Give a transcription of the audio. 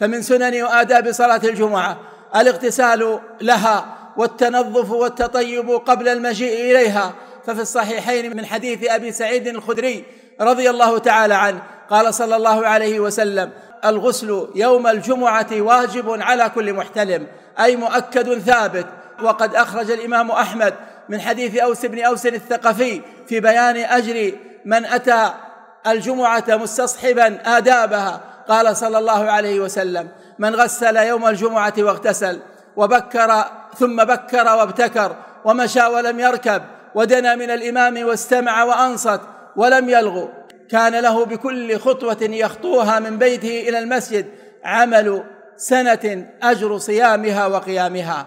فمن سنن وآداب صلاة الجمعة الاغتسال لها والتنظف والتطيب قبل المجيء إليها ففي الصحيحين من حديث أبي سعيد الخدري رضي الله تعالى عنه قال صلى الله عليه وسلم الغسل يوم الجمعة واجب على كل محتلم أي مؤكد ثابت وقد أخرج الإمام أحمد من حديث أوس بن أوس الثقفي في بيان أجر من أتى الجمعة مستصحبا آدابها قال صلى الله عليه وسلم من غسل يوم الجمعة واغتسل وبكر ثم بكر وابتكر ومشى ولم يركب ودنا من الإمام واستمع وأنصت ولم يلغو كان له بكل خطوة يخطوها من بيته إلى المسجد عمل سنة أجر صيامها وقيامها